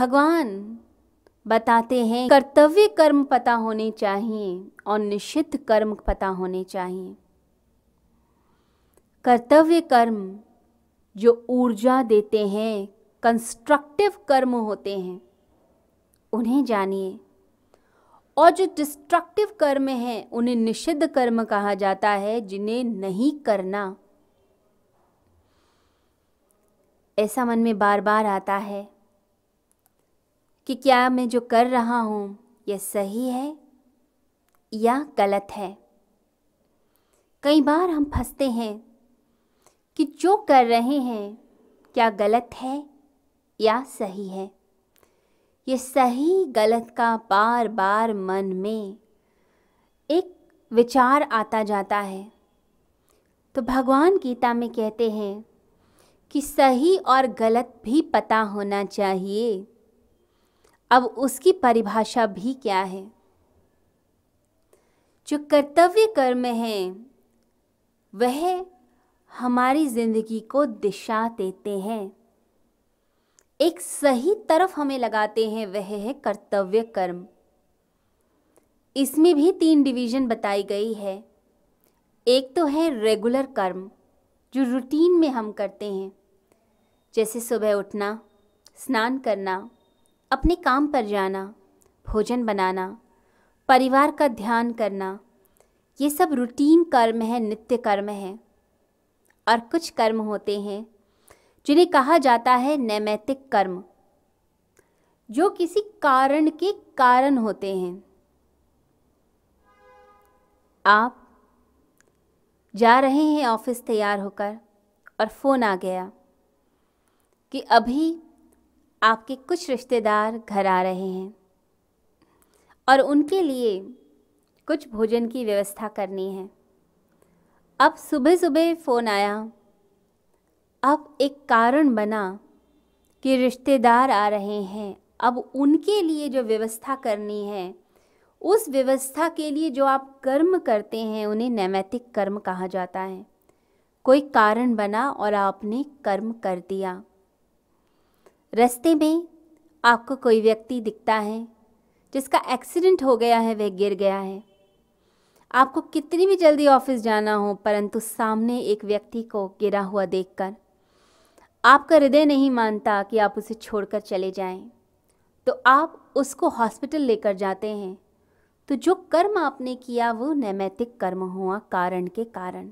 भगवान बताते हैं कर्तव्य कर्म पता होने चाहिए और निषिद्ध कर्म पता होने चाहिए कर्तव्य कर्म जो ऊर्जा देते हैं कंस्ट्रक्टिव कर्म होते हैं उन्हें जानिए और जो डिस्ट्रक्टिव कर्म हैं उन्हें निषिद्ध कर्म कहा जाता है जिन्हें नहीं करना ऐसा मन में बार बार आता है कि क्या मैं जो कर रहा हूँ यह सही है या गलत है कई बार हम फंसते हैं कि जो कर रहे हैं क्या गलत है या सही है ये सही गलत का बार बार मन में एक विचार आता जाता है तो भगवान गीता में कहते हैं कि सही और गलत भी पता होना चाहिए अब उसकी परिभाषा भी क्या है जो कर्तव्य कर्म है वह हमारी ज़िंदगी को दिशा देते हैं एक सही तरफ हमें लगाते हैं वह है कर्तव्य कर्म इसमें भी तीन डिवीज़न बताई गई है एक तो है रेगुलर कर्म जो रूटीन में हम करते हैं जैसे सुबह उठना स्नान करना अपने काम पर जाना भोजन बनाना परिवार का ध्यान करना ये सब रूटीन कर्म है नित्य कर्म है और कुछ कर्म होते हैं जिन्हें कहा जाता है नैमैतिक कर्म जो किसी कारण के कारण होते हैं आप जा रहे हैं ऑफिस तैयार होकर और फ़ोन आ गया कि अभी आपके कुछ रिश्तेदार घर आ रहे हैं और उनके लिए कुछ भोजन की व्यवस्था करनी है अब सुबह सुबह फ़ोन आया अब एक कारण बना कि रिश्तेदार आ रहे हैं अब उनके लिए जो व्यवस्था करनी है उस व्यवस्था के लिए जो आप कर्म करते हैं उन्हें नैमितिक कर्म कहा जाता है कोई कारण बना और आपने कर्म कर दिया रास्ते में आपको कोई व्यक्ति दिखता है जिसका एक्सीडेंट हो गया है वह गिर गया है आपको कितनी भी जल्दी ऑफिस जाना हो परंतु सामने एक व्यक्ति को गिरा हुआ देखकर आपका हृदय नहीं मानता कि आप उसे छोड़कर चले जाएं, तो आप उसको हॉस्पिटल लेकर जाते हैं तो जो कर्म आपने किया वो नैमैतिक कर्म हुआ कारण के कारण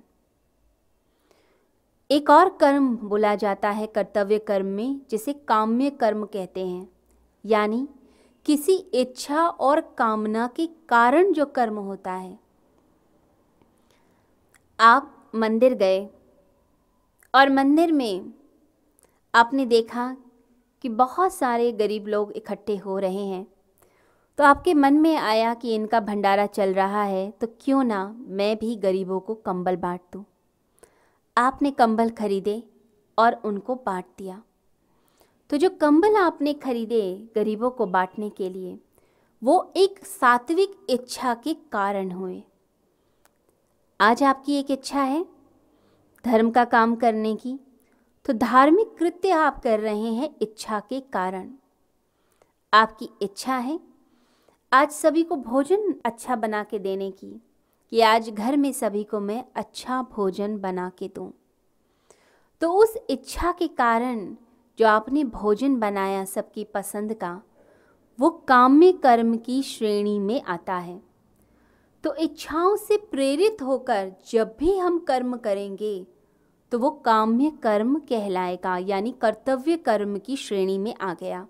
एक और कर्म बोला जाता है कर्तव्य कर्म में जिसे काम्य कर्म कहते हैं यानी किसी इच्छा और कामना के कारण जो कर्म होता है आप मंदिर गए और मंदिर में आपने देखा कि बहुत सारे गरीब लोग इकट्ठे हो रहे हैं तो आपके मन में आया कि इनका भंडारा चल रहा है तो क्यों ना मैं भी गरीबों को कंबल बांट दूँ आपने कंबल खरीदे और उनको बांट दिया तो जो कंबल आपने खरीदे गरीबों को बांटने के लिए वो एक सात्विक इच्छा के कारण हुए आज आपकी एक इच्छा है धर्म का काम करने की तो धार्मिक कृत्य आप कर रहे हैं इच्छा के कारण आपकी इच्छा है आज सभी को भोजन अच्छा बना के देने की कि आज घर में सभी को मैं अच्छा भोजन बना के दूँ तो उस इच्छा के कारण जो आपने भोजन बनाया सबकी पसंद का वो काम्य कर्म की श्रेणी में आता है तो इच्छाओं से प्रेरित होकर जब भी हम कर्म करेंगे तो वो काम्य कर्म कहलाएगा यानी कर्तव्य कर्म की श्रेणी में आ गया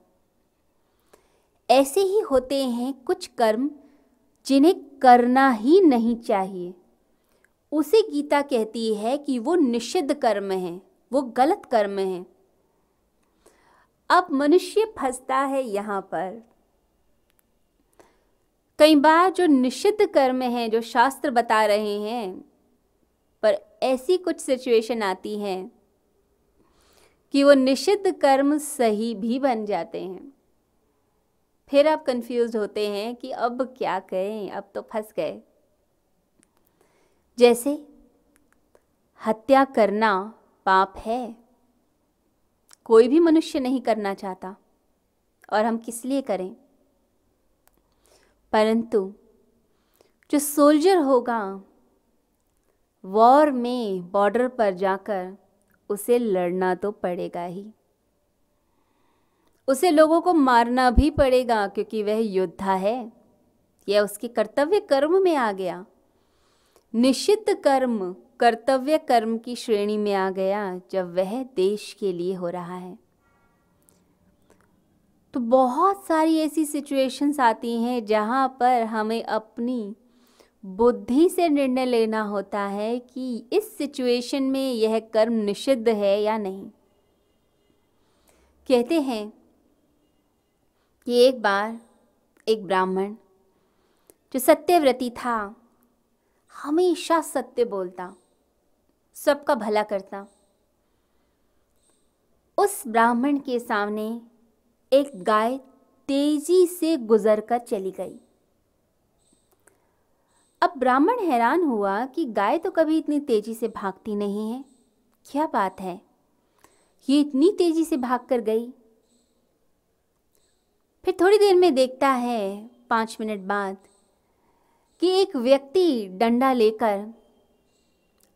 ऐसे ही होते हैं कुछ कर्म जिन्हें करना ही नहीं चाहिए उसे गीता कहती है कि वो निषिद्ध कर्म है वो गलत कर्म है अब मनुष्य फंसता है यहाँ पर कई बार जो निषिद्ध कर्म हैं जो शास्त्र बता रहे हैं पर ऐसी कुछ सिचुएशन आती हैं कि वो निषिद्ध कर्म सही भी बन जाते हैं फिर आप कंफ्यूज होते हैं कि अब क्या करें अब तो फंस गए जैसे हत्या करना पाप है कोई भी मनुष्य नहीं करना चाहता और हम किस लिए करें परंतु जो सोल्जर होगा वॉर में बॉर्डर पर जाकर उसे लड़ना तो पड़ेगा ही उसे लोगों को मारना भी पड़ेगा क्योंकि वह योद्धा है यह उसके कर्तव्य कर्म में आ गया निश्चित कर्म कर्तव्य कर्म की श्रेणी में आ गया जब वह देश के लिए हो रहा है तो बहुत सारी ऐसी सिचुएशंस आती हैं जहाँ पर हमें अपनी बुद्धि से निर्णय लेना होता है कि इस सिचुएशन में यह कर्म निषिद्ध है या नहीं कहते हैं कि एक बार एक ब्राह्मण जो सत्यव्रती था हमेशा सत्य बोलता सबका भला करता उस ब्राह्मण के सामने एक गाय तेजी से गुजर कर चली गई अब ब्राह्मण हैरान हुआ कि गाय तो कभी इतनी तेजी से भागती नहीं है क्या बात है ये इतनी तेजी से भाग कर गई फिर थोड़ी देर में देखता है पाँच मिनट बाद कि एक व्यक्ति डंडा लेकर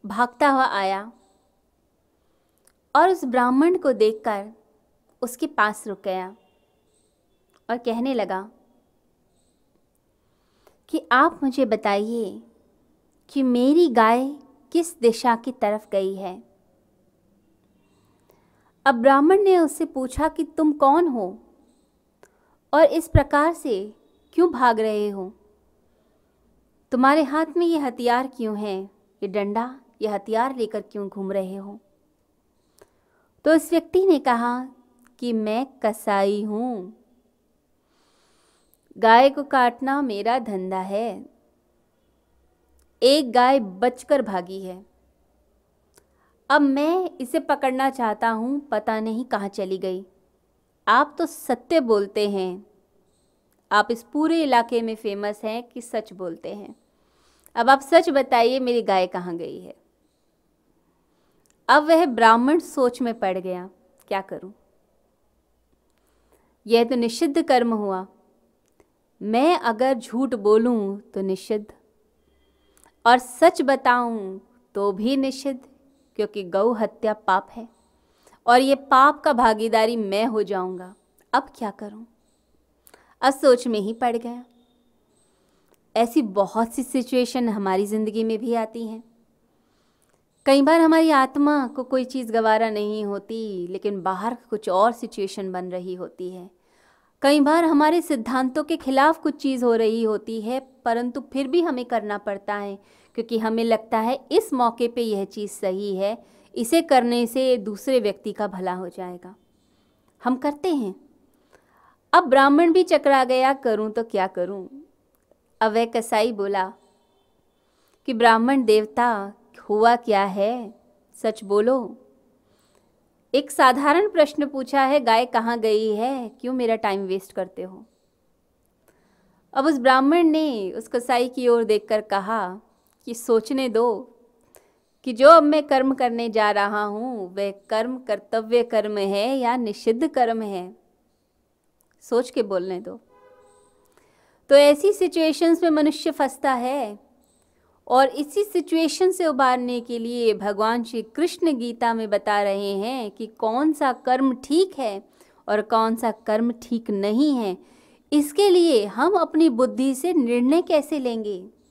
भागता हुआ आया और उस ब्राह्मण को देखकर उसके पास रुक गया और कहने लगा कि आप मुझे बताइए कि मेरी गाय किस दिशा की तरफ गई है अब ब्राह्मण ने उससे पूछा कि तुम कौन हो और इस प्रकार से क्यों भाग रहे हो तुम्हारे हाथ में ये हथियार क्यों है ये डंडा ये हथियार लेकर क्यों घूम रहे हो तो उस व्यक्ति ने कहा कि मैं कसाई हूँ गाय को काटना मेरा धंधा है एक गाय बचकर भागी है अब मैं इसे पकड़ना चाहता हूँ पता नहीं कहाँ चली गई आप तो सत्य बोलते हैं आप इस पूरे इलाके में फेमस हैं कि सच बोलते हैं अब आप सच बताइए मेरी गाय कहाँ गई है अब वह ब्राह्मण सोच में पड़ गया क्या करूं यह तो निषिद्ध कर्म हुआ मैं अगर झूठ बोलूं तो निषिद्ध और सच बताऊं तो भी निषिद्ध क्योंकि गौ हत्या पाप है और ये पाप का भागीदारी मैं हो जाऊंगा अब क्या करूं? अब सोच में ही पड़ गया ऐसी बहुत सी सिचुएशन हमारी ज़िंदगी में भी आती हैं कई बार हमारी आत्मा को कोई चीज़ गवारा नहीं होती लेकिन बाहर कुछ और सिचुएशन बन रही होती है कई बार हमारे सिद्धांतों के खिलाफ कुछ चीज़ हो रही होती है परंतु फिर भी हमें करना पड़ता है क्योंकि हमें लगता है इस मौके पे यह चीज़ सही है इसे करने से दूसरे व्यक्ति का भला हो जाएगा हम करते हैं अब ब्राह्मण भी चकरा गया करूं तो क्या करूं अब वह कसाई बोला कि ब्राह्मण देवता हुआ क्या है सच बोलो एक साधारण प्रश्न पूछा है गाय कहाँ गई है क्यों मेरा टाइम वेस्ट करते हो अब उस ब्राह्मण ने उस कसाई की ओर देखकर कहा कि सोचने दो कि जो अब मैं कर्म करने जा रहा हूँ वह कर्म कर्तव्य कर्म है या निषिद्ध कर्म है सोच के बोलने दो तो ऐसी सिचुएशंस में मनुष्य फंसता है और इसी सिचुएशन से उबारने के लिए भगवान श्री कृष्ण गीता में बता रहे हैं कि कौन सा कर्म ठीक है और कौन सा कर्म ठीक नहीं है इसके लिए हम अपनी बुद्धि से निर्णय कैसे लेंगे